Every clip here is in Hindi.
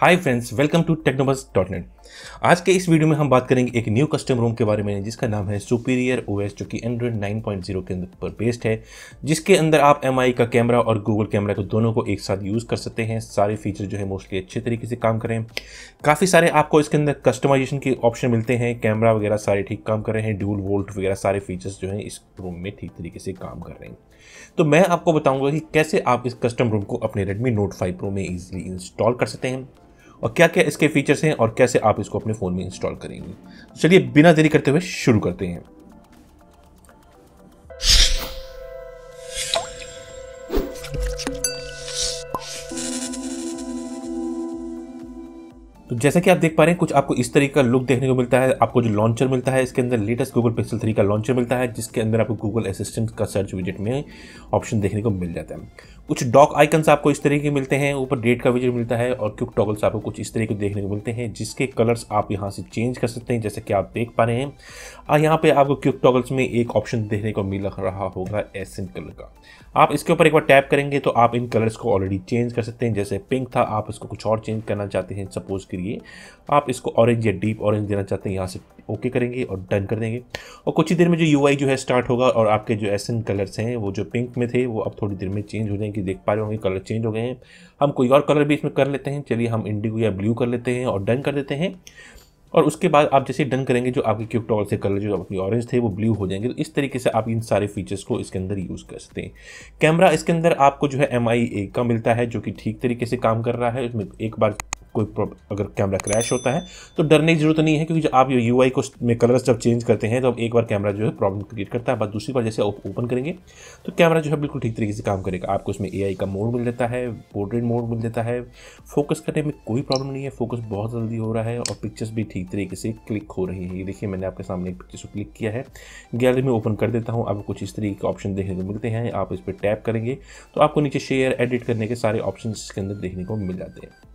hi friends welcome to Technobus आज के इस वीडियो में हम बात करेंगे एक न्यू कस्टम रूम के बारे में जिसका नाम है सुपीरियर ओएस जो कि एंड्रॉइड 9.0 के अंदर पर बेस्ड है जिसके अंदर आप एम का कैमरा और गूगल कैमरा को दोनों को एक साथ यूज़ कर सकते हैं सारे फीचर जो है मोस्टली अच्छे तरीके से काम करें काफ़ी सारे आपको इसके अंदर कस्टमाइजेशन के ऑप्शन मिलते हैं कैमरा वगैरह सारे ठीक काम कर रहे हैं ड्यूल वोल्ट वगैरह सारे फीचर्स जो हैं इस रूम में ठीक तरीके से काम कर रहे हैं तो मैं आपको बताऊंगा कि कैसे आप इस कस्टम रूम को अपने Redmi Note 5 Pro में इजीली इंस्टॉल कर सकते हैं और क्या क्या इसके फीचर्स हैं और कैसे आप इसको अपने फ़ोन में इंस्टॉल करेंगे चलिए बिना देरी करते हुए शुरू करते हैं तो जैसा कि आप देख पा रहे हैं कुछ आपको इस तरीके का लुक देखने को मिलता है आपको जो लॉन्चर मिलता है इसके अंदर लेटेस्ट गूगल पिक्सल थ्री का लॉन्चर मिलता है जिसके अंदर आपको गूगल असिस्टेंट का सर्च विजिट में ऑप्शन देखने को मिल जाता है कुछ डॉक आइकन्स आपको इस तरीके के मिलते हैं ऊपर डेट का विजिट मिलता है और क्यूक टॉगल्स आपको कुछ इस तरीके देखने को मिलते हैं जिसके कलर्स आप यहाँ से चेंज कर सकते हैं जैसे कि आप देख पा रहे हैं और यहाँ पर आपको क्यूक टॉगल्स में एक ऑप्शन देखने को मिल रहा होगा एसेंट कलर का आप इसके ऊपर एक बार टैप करेंगे तो आप इन कलर्स को ऑलरेडी चेंज कर सकते हैं जैसे पिंक था आप इसको कुछ और चेंज करना चाहते हैं सपोज कि लिए आप इसको ऑरेंज या डीप ऑरेंज देना चाहते हैं यहाँ से ओके okay करेंगे और डन कर देंगे और कुछ ही देर में जो यू जो है स्टार्ट होगा और आपके जो एसन कलर्स हैं वो जो पिंक में थे वो अब थोड़ी देर में चेंज हो जाएंगे देख पा रहे होंगे कलर चेंज हो गए हैं हम कोई और कलर भी इसमें कर लेते हैं चलिए हम इंडिगो या ब्लू कर लेते हैं और डन कर देते हैं और उसके बाद आप जैसे डन करेंगे जो आपके क्यूबटॉल से कलर जो आपके ऑरेंज थे वो ब्लू हो जाएंगे तो इस तरीके से आप इन सारे फीचर्स को इसके अंदर यूज़ कर सकते हैं कैमरा इसके अंदर आपको जो है एम का मिलता है जो कि ठीक तरीके से काम कर रहा है उसमें एक बार कोई अगर कैमरा क्रैश होता है तो डरने की जरूरत नहीं है क्योंकि जब आप यू आई को में कलर्स जब चेंज करते हैं तो अब एक बार कैमरा जो है प्रॉब्लम क्रिएट करता है बाद दूसरी बार जैसे आप ओपन करेंगे तो कैमरा जो है बिल्कुल ठीक तरीके से काम करेगा आपको उसमें ए का मोड मिल जाता है पोर्ट्रेट मोड मिल जाता है फोकस करने में कोई प्रॉब्लम नहीं है फोकस बहुत जल्दी हो रहा है और पिक्चर्स भी ठीक तरीके से क्लिक हो रही हैं ये देखिए मैंने आपके सामने एक पिक्चर्स को क्लिक किया है गैलरी में ओपन कर देता हूँ आपको कुछ इस तरीके के ऑप्शन देखने को मिलते हैं आप इस पर टैप करेंगे तो आपको नीचे शेयर एडिट करने के सारे ऑप्शन इसके अंदर देखने को मिल जाते हैं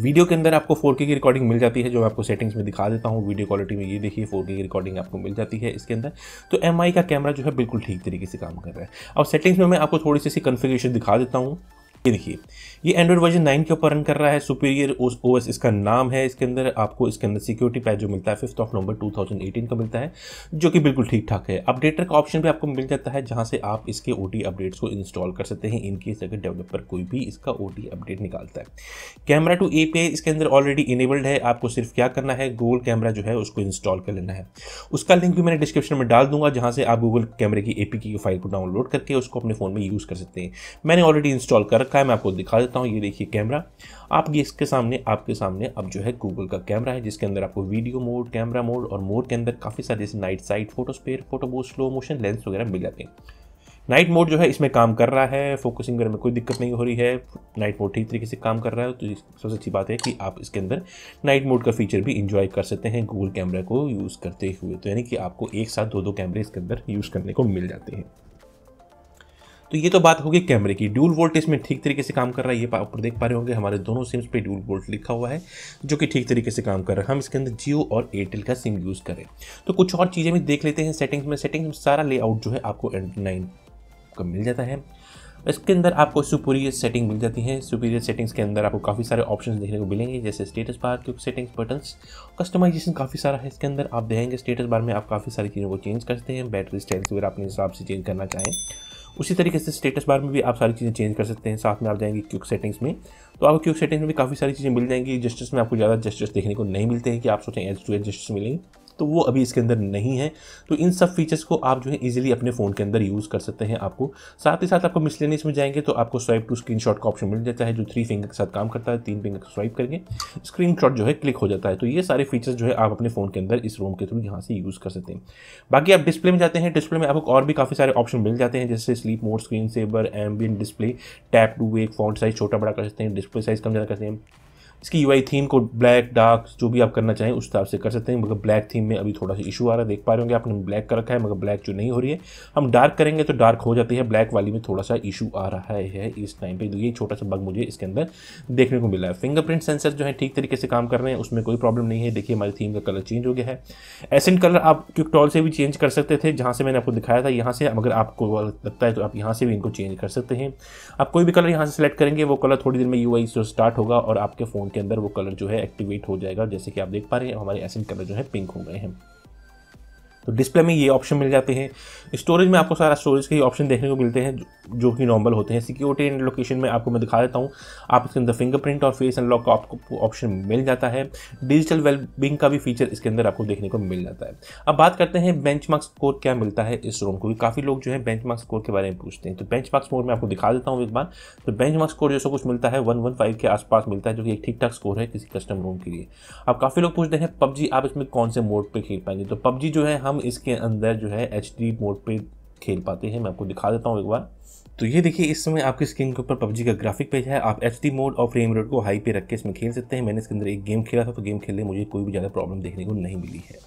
वीडियो के अंदर आपको 4K की रिकॉर्डिंग मिल जाती है जो मैं आपको सेटिंग्स में दिखा देता हूँ वीडियो क्वालिटी में ये देखिए 4K की रिकॉर्डिंग आपको मिल जाती है इसके अंदर तो एम का कैमरा जो है बिल्कुल ठीक तरीके से काम कर रहा है अब सेटिंग्स में मैं आपको थोड़ी सी कन्फिग्रेशन दिखा देता हूँ ये देखिए ये एंड्रॉइड वर्जन 9 के ऊपर रन कर रहा है सुपीरियर ओ एस इसका नाम है इसके अंदर आपको इसके अंदर सिक्योरिटी पैच जो मिलता है फिफ्थ ऑफ नवंबर 2018 का मिलता है जो कि बिल्कुल ठीक ठाक है अपडेटर का ऑप्शन भी आपको मिल जाता है जहां से आप इसके ओ अपडेट्स को इंस्टॉल कर सकते हैं इनकेस अगर डेवलपर कोई भी इसका ओ अपडेट निकालता है कैमरा टू ए इसके अंदर ऑलरेडी इनेबल्ड है आपको सिर्फ क्या करना है गूगल कैमरा जो है उसको इंस्टॉल कर लेना है उसका लिंक भी मैंने डिस्क्रिप्शन में डाल दूंगा जहाँ से आप गूगल कैमरे की ए की फाइल को डाउनलोड करके उसको अपने फ़ोन में यूज़ कर सकते हैं मैंने ऑलरेडी इंस्टॉल कर रखा है मैं आपको दिखा देता हूँ ये देखिए कैमरा आप ये इसके सामने आपके सामने अब जो है गूगल का कैमरा है जिसके अंदर आपको वीडियो मोड कैमरा मोड और मोड के अंदर काफ़ी सारे जैसे night sight photo sphere photo बहुत स्लो मोशन लेंस वगैरह मिल जाते हैं नाइट मोड जो है इसमें काम कर रहा है फोकसिंग वगैरह में कोई दिक्कत नहीं हो रही है नाइट मोड ठीक तरीके से काम कर रहा है तो सबसे अच्छी बात है कि आप इसके अंदर नाइट मोड का फीचर भी इंजॉय कर सकते हैं गूगल कैमरा को यूज़ करते हुए तो यानी कि आपको एक साथ दो दो कैमरे इसके अंदर यूज़ करने को मिल जाते हैं तो ये तो बात होगी कैमरे की ड्यूल वोल्ट इसमें ठीक तरीके से काम कर रहा है ये आप देख पा रहे होंगे हमारे दोनों सिम्स पे ड्यूल वोल्ट लिखा हुआ है जो कि ठीक तरीके से काम कर रहा है हम इसके अंदर जियो और एयरटेल का सिम यूज़ करें तो कुछ और चीज़ें भी देख लेते हैं सेटिंग्स में सेटिंग्स में सारा लेआउट जो है आपको नाइन का मिल जाता है इसके अंदर आपको सुपीरियर सेटिंग मिल जाती है सुपीरियर सेटिंग्स के अंदर आपको काफ़ी सारे ऑप्शंस देखने को मिलेंगे जैसे स्टेटस बार के सेटिंग्स बटन्स कस्टमाइजेशन काफ़ी सारा है इसके अंदर आप देखेंगे स्टेटस बार में आप काफ़ी सारी चीज़ों को चेंज करते हैं बैटरी स्टाइल्स वगैरह अपने हिसाब से चेंज करना चाहें उसी तरीके से स्टेटस बार में भी आप सारी चीज़ें चेंज कर सकते हैं साथ में आप जाएंगे क्यूक सेटिंग्स में तो आपको क्यूक सेटिंग्स में भी काफ़ी सारी चीज़ें मिल जाएंगी जस्टिस में आपको ज़्यादा जस्टिस देखने को नहीं मिलते हैं कि आप सोचें एज टू एज जस्टिस मिलेंगे तो वो अभी इसके अंदर नहीं है तो इन सब फीचर्स को आप जो है इजीली अपने फ़ोन के अंदर यूज़ कर सकते हैं आपको साथ ही साथ आपको मिसलेनियस में जाएंगे तो आपको स्वाइप टू स्क्रीन का ऑप्शन मिल जाता है जो थ्री फिंगर के साथ काम करता है तीन फिंगर स्वाइप करके स्क्रीन जो है क्लिक हो जाता है तो ये सारे फीचर्स जो है आप अपने फ़ोन के अंदर इस रोम के थ्रू यहाँ से यूज़ कर सकते हैं बाकी आप डिस्प्ले में जाते हैं डिस्प्ले में आपको और भी काफ़ी सारे ऑप्शन मिल जाते हैं जैसे sleep mode screen saver ambient display tap to wake font size छोटा बड़ा कर सकते हैं डिस्प्ले साइज कम ज़्यादा कर सकते हैं इसकी यू थीम को ब्लैक डार्क जो भी आप करना चाहें उस हिसाब से कर सकते हैं मगर ब्लैक थीम में अभी थोड़ा सा इशू आ रहा है देख पा रहे होंगे आपने ब्लैक कर रखा है मगर ब्लैक जो नहीं हो रही है हम डार्क करेंगे तो डार्क हो जाती है ब्लैक वाली में थोड़ा सा इशू आ रहा है इस टाइम पर तो ये छोटा सा बग मुझे इसके अंदर देखने को मिला है फिंगरप्रिंट सेंसर जो है ठीक तरीके से काम कर रहे हैं उसमें कोई प्रॉब्लम नहीं है देखिए हमारी थीम का कलर चेंज हो गया है एसेंट कलर आप क्विकटॉल से भी चेंज कर सकते थे जहाँ से मैंने आपको दिखाया था यहाँ से अगर आपको लगता है तो आप यहाँ से भी इनको चेंज कर सकते हैं आप कोई भी कलर यहाँ से सेलेक्ट करेंगे वो कलर थोड़ी देर में यू आई स्टार्ट होगा और आपके फ़ोन के अंदर वो कलर जो है एक्टिवेट हो जाएगा जैसे कि आप देख पा रहे हैं हमारे एसिड कलर जो है पिंक हो गए हैं तो डिस्प्ले में ये ऑप्शन मिल जाते हैं स्टोरेज में आपको सारा स्टोरेज के ऑप्शन देखने को मिलते हैं जो कि नॉर्मल होते हैं सिक्योरिटी एंड लोकेशन में आपको मैं दिखा देता हूँ आप इसके अंदर फिंगरप्रिंट और फेस अनलॉक का आपको ऑप्शन मिल जाता है डिजिटल वेलबिंग का भी फीचर इसके अंदर आपको देखने को मिल जाता है अब बात करते हैं बेंच स्कोर क्या मिलता है इस रोम को भी काफ़ी लोग जो है बेंच स्कोर के बारे में पूछते हैं तो बेंच स्कोर मैं आपको दिखा देता हूँ एक बार तो बेंच स्कोर जैसा कुछ मिलता है वन वन फाइव के आसपास मिलता है जो कि एक ठीक ठाक स्कोर है किसी कस्टम रोम के लिए अब काफ़ी लोग पूछते हैं पबजी आप इसमें कौन से मोड पर खेल पाएंगे तो पबजी जो है हम इसके अंदर जो है एच मोड पे खेल पाते हैं मैं आपको दिखा देता हूँ एक बार तो ये देखिए इस समय आपकी स्क्रीन के ऊपर पबजी का ग्राफिक पेज है आप एच मोड और फ्रेम रेट को हाई पे रख के इसमें खेल सकते हैं मैंने इसके अंदर एक गेम खेला था तो गेम खेलने मुझे कोई भी ज़्यादा प्रॉब्लम देखने को नहीं मिली है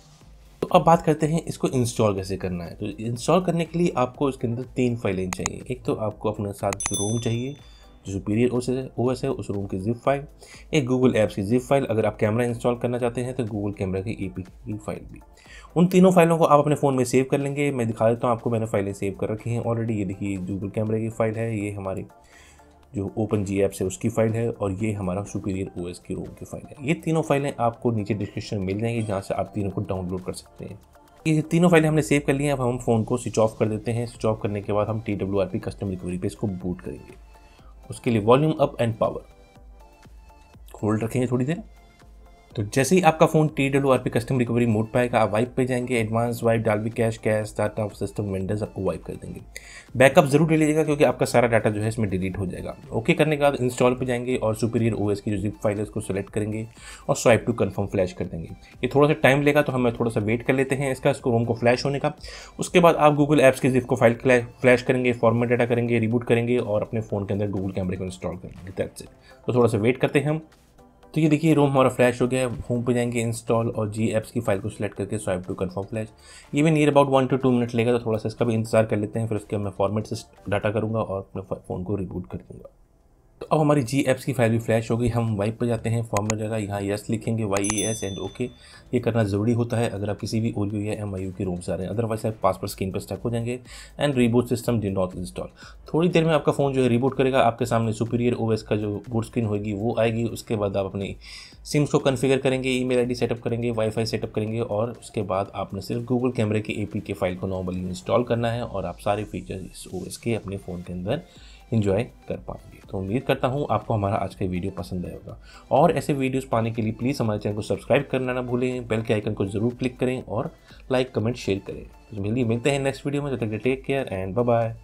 तो अब बात करते हैं इसको इंस्टॉल कैसे करना है तो इंस्टॉल करने के लिए आपको इसके अंदर तीन फाइलें चाहिए एक तो आपको अपने साथ रोम चाहिए जो सुपीरियर ओ एस है उस रूम की जिप फाइल एक गूगल ऐप्स की जिप फाइल अगर आप कैमरा इंस्टॉल करना चाहते हैं तो गूगल कैमरा की ए की फाइल भी उन तीनों फाइलों को आप अपने फ़ोन में सेव कर लेंगे मैं दिखा देता हूँ आपको मैंने फाइलें सेव कर रखी हैं ऑलरेडी ये देखिए गूगल कैमरे की फ़ाइल है ये हमारी जो ओपन जी ऐप है उसकी फ़ाइल है और ये हमारा सुपीरियर ओ एस की रोम की फ़ाइल है ये तीनों फाइलें आपको नीचे डिस्क्रिप्शन मिल जाएंगी जहाँ से आप तीनों को डाउनलोड कर सकते हैं ये तीनों फाइलें हमने सेव कर ली हैं अब हम फ़ोन को स्विच ऑफ कर देते हैं स्विच ऑफ करने के बाद हम T W R P custom recovery पे इसको बूट करेंगे उसके लिए volume up and power hold रखेंगे थोड़ी देर तो जैसे ही आपका phone T W R P custom recovery mode पर आएगा आप वाइप पे जाएंगे एडवांस वाइप डाल भी cache cache data system vendors आपको वाइप कर देंगे बैकअप जरूर ले लीजिएगा क्योंकि आपका सारा डाटा जो है इसमें डिलीट हो जाएगा ओके करने के बाद इंस्टॉल पर जाएंगे और सुपीरियर ओ की जो जिप फाइल है उसको सेलेक्ट करेंगे और स्वाइप टू कन्फर्म फ्लैश कर देंगे ये थोड़ा सा टाइम लेगा तो हमें थोड़ा सा वेट कर लेते हैं इसका इसको रोम को फ्लैश होने का उसके बाद आप गूगल ऐप्स की जिप को फाइल फ्लैश करेंगे फॉर्मेट डाटा करेंगे रिबूट करेंगे और अपने फ़ोन के अंदर गूगल कैमरे को इंस्टॉल करेंगे तो थोड़ा सा वेट करते हैं हम तो ये देखिए रोम हमारा फ्लैश हो गया है होम पे जाएंगे इंस्टॉल और जी एप्स की फाइल को सिलेक्ट करके स्वाइप टू कन्फर्म फ्लैश ये भी near about one to two minute लेगा तो थोड़ा सा इसका भी इंतजार कर लेते हैं फिर उसके मैं फॉर्मेट से डाटा करूँगा और अपने फ़ोन को रिबूट कर दूँगा अब हमारी जी एप्स की फाइल भी फ्लैश हो गई हम वाइप पर जाते हैं फॉर्म में जाएगा यहाँ यस लिखेंगे Y E S and okay ये करना ज़रूरी होता है अगर आप किसी भी ओ या एम आई यू के रूम से आ रहे हैं अदरवाइज आप पासवर्ड स्क्रीन पर स्टक हो जाएंगे and reboot system do not install थोड़ी देर में आपका फ़ोन जो है रिबोट करेगा आपके सामने सुपीरियर ओ का जो बूट स्क्रीन होगी वो आएगी उसके बाद आप अपनी सिम्स को कन्फिगर करेंगे ई मेल आई सेटअप करेंगे वाईफाई सेटअप करेंगे और उसके बाद आपने सिर्फ गूगल कैमरे की ए पी के फाइल को नॉर्मली इंस्टॉल करना है और आप सारे फीचर्स इस ओ के अपने फ़ोन के अंदर इन्जॉय कर पाएंगे तो उम्मीद करता हूँ आपको हमारा आज का वीडियो पसंद आया होगा और ऐसे वीडियोस पाने के लिए प्लीज़ हमारे चैनल को सब्सक्राइब करना ना भूलें बेल के आइकन को जरूर क्लिक करें और लाइक कमेंट शेयर करें तो मिलते हैं नेक्स्ट वीडियो में जब तक टेक केयर एंड बाय